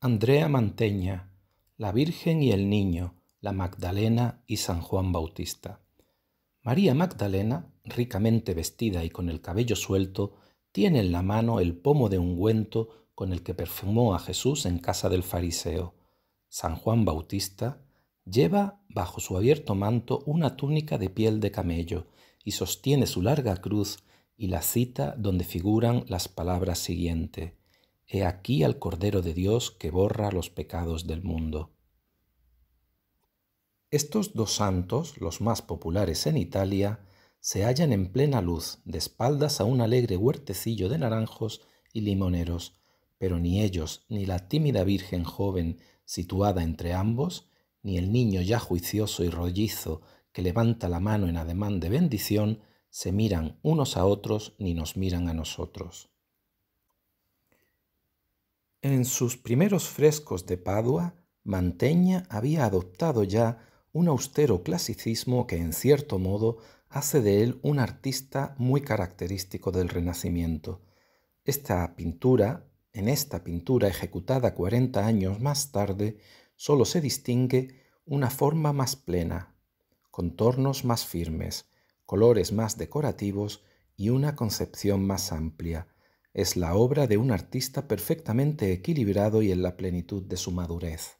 Andrea Manteña, la Virgen y el Niño, la Magdalena y San Juan Bautista. María Magdalena, ricamente vestida y con el cabello suelto, tiene en la mano el pomo de ungüento con el que perfumó a Jesús en casa del fariseo. San Juan Bautista lleva bajo su abierto manto una túnica de piel de camello y sostiene su larga cruz y la cita donde figuran las palabras siguientes. He aquí al Cordero de Dios que borra los pecados del mundo. Estos dos santos, los más populares en Italia, se hallan en plena luz, de espaldas a un alegre huertecillo de naranjos y limoneros, pero ni ellos, ni la tímida Virgen joven situada entre ambos, ni el niño ya juicioso y rollizo que levanta la mano en ademán de bendición, se miran unos a otros ni nos miran a nosotros. En sus primeros frescos de Padua, Manteña había adoptado ya un austero clasicismo que en cierto modo hace de él un artista muy característico del Renacimiento. Esta pintura, en esta pintura ejecutada 40 años más tarde, solo se distingue una forma más plena, contornos más firmes, colores más decorativos y una concepción más amplia, es la obra de un artista perfectamente equilibrado y en la plenitud de su madurez.